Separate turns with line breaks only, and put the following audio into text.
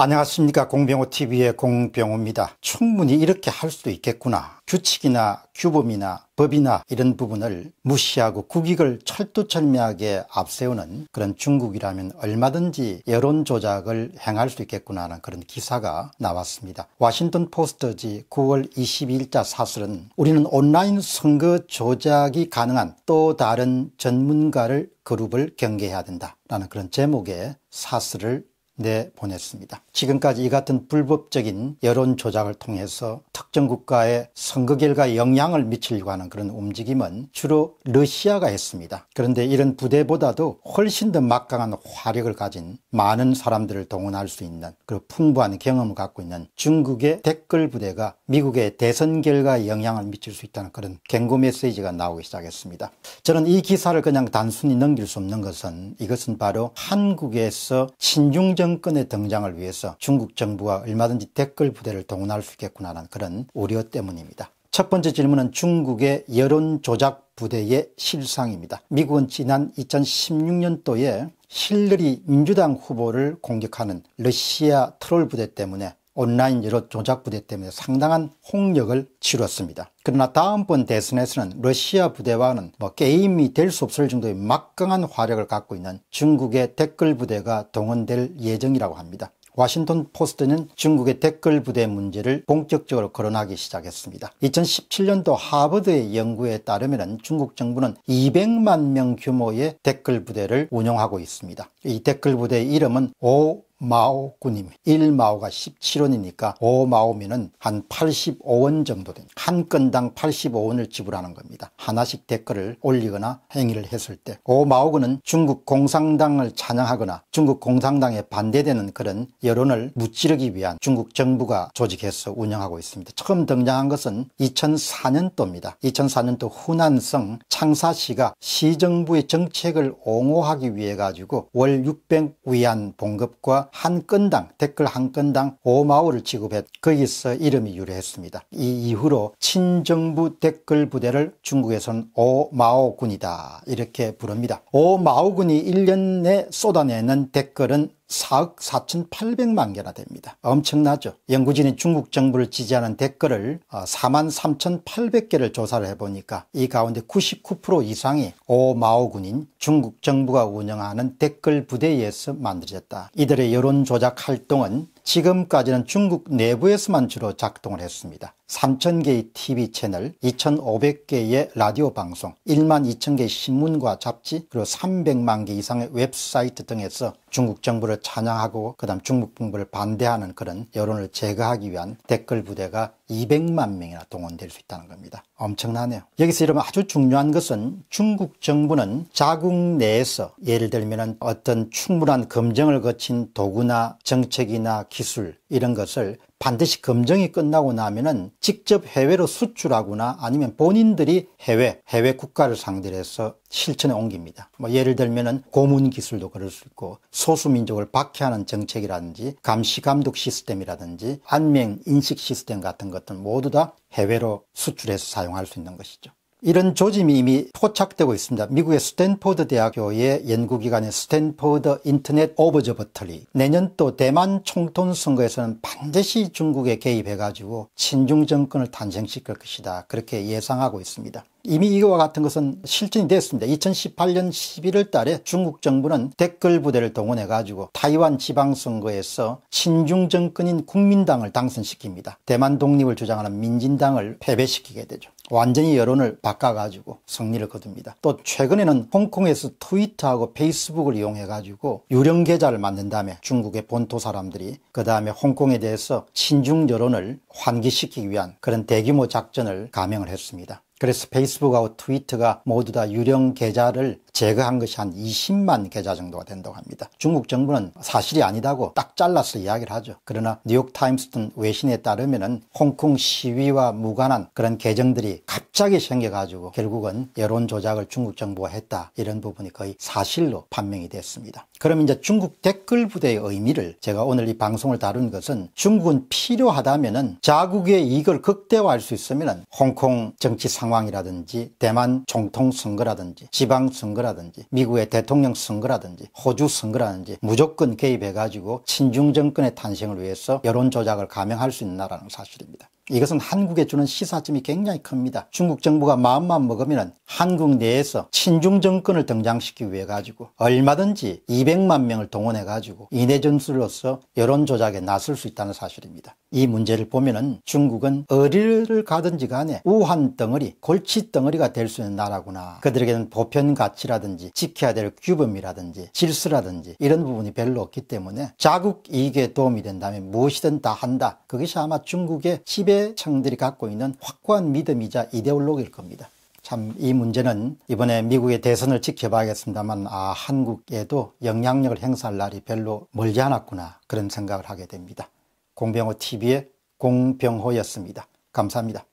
안녕하십니까 공병호TV의 공병호입니다. 충분히 이렇게 할 수도 있겠구나. 규칙이나 규범이나 법이나 이런 부분을 무시하고 국익을 철두철미하게 앞세우는 그런 중국이라면 얼마든지 여론 조작을 행할 수 있겠구나 하는 그런 기사가 나왔습니다. 워싱턴 포스터지 9월 22일자 사설은 우리는 온라인 선거 조작이 가능한 또 다른 전문가를 그룹을 경계해야 된다라는 그런 제목의 사설을 내보냈습니다. 지금까지 이 같은 불법적인 여론 조작을 통해서 특정 국가의 선거 결과에 영향을 미치려고 하는 그런 움직임은 주로 러시아가 했습니다. 그런데 이런 부대보다도 훨씬 더 막강한 화력을 가진 많은 사람들을 동원할 수 있는 그리고 풍부한 경험을 갖고 있는 중국의 댓글 부대가 미국의 대선 결과에 영향을 미칠 수 있다는 그런 경고 메시지가 나오기 시작했습니다. 저는 이 기사를 그냥 단순히 넘길 수 없는 것은 이것은 바로 한국에서 친중 정권의 등장을 위해서 중국 정부가 얼마든지 댓글 부대를 동원할 수 있겠구나라는 그런 다른 우려 때문입니다. 첫 번째 질문은 중국의 여론 조작 부대의 실상입니다. 미국은 지난 2016년도에 실러리 민주당 후보를 공격하는 러시아 트롤 부대 때문에 온라인 여론 조작 부대 때문에 상당한 홍역을 치렀습니다. 그러나 다음번 대선에서는 러시아 부대와는 뭐 게임이 될 수 없을 정도의 막강한 화력을 갖고 있는 중국의 댓글 부대가 동원될 예정이라고 합니다. 워싱턴 포스트는 중국의 댓글 부대 문제를 본격적으로 거론하기 시작했습니다. 2017년도 하버드의 연구에 따르면 중국 정부는 200만 명 규모의 댓글 부대를 운영하고 있습니다. 이 댓글 부대의 이름은 O 마오군입니다. 1마오가 17원이니까 5마오면은 한 85원 정도 됩니다. 한 건당 85원을 지불하는 겁니다. 하나씩 댓글을 올리거나 행위를 했을 때 5마오군은 중국 공산당을 찬양하거나 중국 공산당에 반대되는 그런 여론을 무찌르기 위한 중국 정부가 조직해서 운영하고 있습니다. 처음 등장한 것은 2004년도입니다. 2004년도 후난성 창사시가 시정부의 정책을 옹호하기 위해 가지고 월 600위안 봉급과 한 건당 댓글 한 건당 5마오를 지급해 거기서 이름이 유래했습니다. 이 이후로 친정부 댓글 부대를 중국에선 오마오군이다 이렇게 부릅니다. 오마오군이 1년 내 쏟아내는 댓글은 4억 4,800만 개나 됩니다. 엄청나죠. 연구진이 중국 정부를 지지하는 댓글을 4만 어, 3,800개를 조사를 해보니까 이 가운데 99% 이상이 오마오군인 중국 정부가 운영하는 댓글 부대에서 만들어졌다. 이들의 여론 조작 활동은 지금까지는 중국 내부에서만 주로 작동을 했습니다. 3,000개의 TV 채널, 2,500개의 라디오 방송, 1만 2,000개의 신문과 잡지, 그리고 300만 개 이상의 웹사이트 등에서 중국 정부를 찬양하고 그다음 중국 정부를 반대하는 그런 여론을 제거하기 위한 댓글 부대가 200만 명이나 동원될 수 있다는 겁니다. 엄청나네요. 여기서 여러분 아주 중요한 것은 중국 정부는 자국 내에서 예를 들면 어떤 충분한 검증을 거친 도구나 정책이나 기술 이런 것을 반드시 검증이 끝나고 나면은 직접 해외로 수출하거나 아니면 본인들이 해외, 해외 국가를 상대로 해서 실천에 옮깁니다. 뭐 예를 들면은 고문 기술도 그럴 수 있고 소수민족을 박해하는 정책이라든지 감시 감독 시스템이라든지 안명 인식 시스템 같은 것들 모두 다 해외로 수출해서 사용할 수 있는 것이죠. 이런 조짐이 이미 포착되고 있습니다. 미국의 스탠포드 대학교의 연구기관인 스탠포드 인터넷 오버저 버터리 내년 또 대만 총통 선거에서는 반드시 중국에 개입해가지고 친중 정권을 탄생시킬 것이다. 그렇게 예상하고 있습니다. 이미 이와 같은 것은 실전이 됐습니다. 2018년 11월 달에 중국 정부는 댓글 부대를 동원해 가지고 타이완 지방선거에서 친중 정권인 국민당을 당선시킵니다. 대만 독립을 주장하는 민진당을 패배시키게 되죠. 완전히 여론을 바꿔가지고 승리를 거둡니다. 또 최근에는 홍콩에서 트위터하고 페이스북을 이용해가지고 유령 계좌를 만든 다음에 중국의 본토 사람들이 그 다음에 홍콩에 대해서 친중 여론을 환기시키기 위한 그런 대규모 작전을 감행을 했습니다. 그래서 페이스북하고 트위터가 모두 다 유령 계좌를 제거한 것이 한 20만 계좌 정도가 된다고 합니다. 중국 정부는 사실이 아니다고 딱 잘라서 이야기를 하죠. 그러나 뉴욕타임스 등 외신에 따르면 홍콩 시위와 무관한 그런 계정들이 갑자기 생겨가지고 결국은 여론 조작을 중국 정부가 했다 이런 부분이 거의 사실로 판명이 됐습니다. 그럼 이제 중국 댓글 부대의 의미를 제가 오늘 이 방송을 다룬 것은 중국은 필요하다면은 자국의 이익을 극대화할 수 있으면은 홍콩 정치 상황이라든지 대만 총통 선거라든지 지방 선거라든지 선거라든지 미국의 대통령 선거라든지 호주 선거라든지 무조건 개입해가지고 친중 정권의 탄생을 위해서 여론 조작을 감행할 수 있는 나라는 사실입니다. 이것은 한국에 주는 시사점이 굉장히 큽니다. 중국 정부가 마음만 먹으면 한국 내에서 친중 정권을 등장시키기 위해 가지고 얼마든지 200만 명을 동원해 가지고 이내 전술로서 여론 조작에 나설 수 있다는 사실입니다. 이 문제를 보면은 중국은 어디를 가든지 간에 우한 덩어리, 골치 덩어리가 될 수 있는 나라구나. 그들에게는 보편 가치라든지 지켜야 될 규범이라든지 질서라든지 이런 부분이 별로 없기 때문에 자국 이익에 도움이 된다면 무엇이든 다 한다. 그것이 아마 중국의 10에 청래들이 갖고 있는 확고한 믿음이자 이데올로기일 겁니다. 참 이 문제는 이번에 미국의 대선을 지켜봐야겠습니다만 아 한국에도 영향력을 행사할 날이 별로 멀지 않았구나 그런 생각을 하게 됩니다. 공병호 TV의 공병호였습니다. 감사합니다.